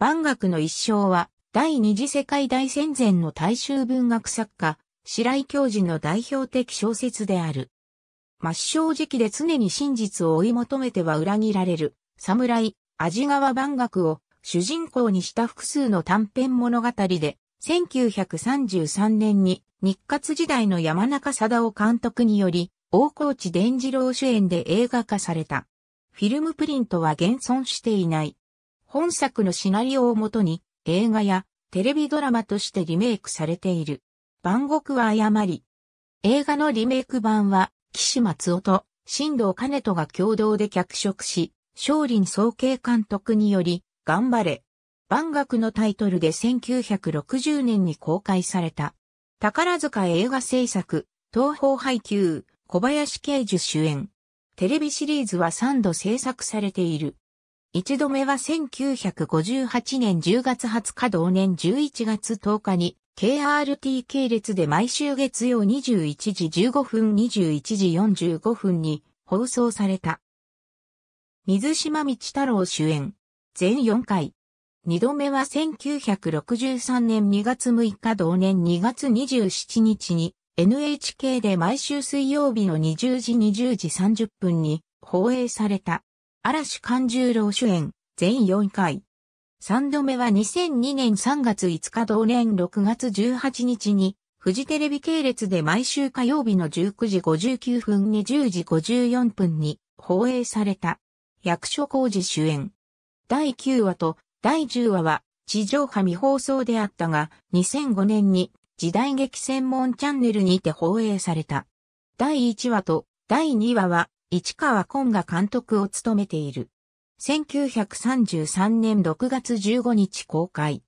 万学の一生は、第二次世界大戦前の大衆文学作家、白井教授の代表的小説である。真正直で常に真実を追い求めては裏切られる、侍、味川万学を主人公にした複数の短編物語で、1933年に日活時代の山中貞夫監督により、大河内伝次郎主演で映画化された。フィルムプリントは現存していない。本作のシナリオをもとに映画やテレビドラマとしてリメイクされている。万国は誤り。映画のリメイク版は、岸松夫と新藤兼人が共同で脚色し、少林総計監督により、頑張れ。万学のタイトルで1960年に公開された。宝塚映画制作、東方配給、小林慶樹主演。テレビシリーズは3度制作されている。一度目は1958年10月20日同年11月10日に KRT 系列で毎週月曜21時15分21時45分に放送された。水島道太郎主演。全4回。二度目は1963年2月6日同年2月27日に NHK で毎週水曜日の20時20時30分に放映された。嵐勘十郎主演、全4回。3度目は2002年3月5日同年6月18日に、フジテレビ系列で毎週火曜日の19時59分に10時54分に放映された。役所工事主演。第9話と第10話は地上波未放送であったが、2005年に時代劇専門チャンネルにて放映された。第1話と第2話は市川昆が監督を務めている。1933年6月15日公開。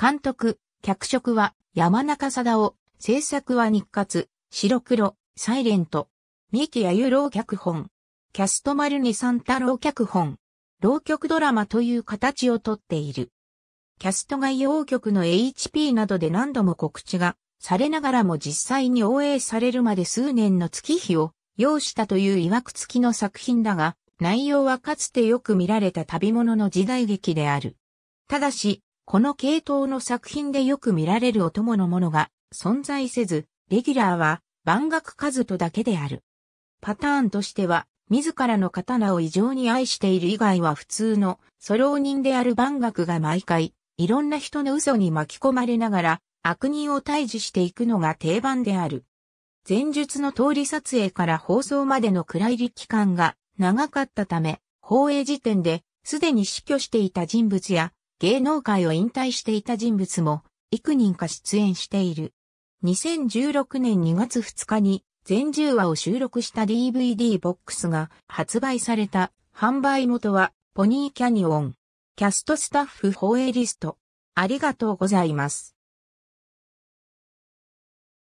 監督、脚色は山中貞夫、制作は日活、白黒、サイレント。三木弥郎脚本。キャスト丸二三太郎脚本。浪曲ドラマという形をとっている。キャストが洋局の HP などで何度も告知がされながらも実際に応援されるまで数年の月日を要したという曰く付きの作品だが、内容はかつてよく見られた旅物の時代劇である。ただし、この系統の作品でよく見られるお供のものが存在せず、レギュラーは万学数とだけである。パターンとしては、自らの刀を異常に愛している以外は普通のソロ人である万学が毎回、いろんな人の嘘に巻き込まれながら悪人を退治していくのが定番である。前述の通り撮影から放送までの暗い期間が長かったため、放映時点で、すでに死去していた人物や、芸能界を引退していた人物も、幾人か出演している。2016年2月2日に、全10話を収録した DVD ボックスが発売された、販売元は、ポニーキャニオン。キャストスタッフ放映リスト。ありがとうございます。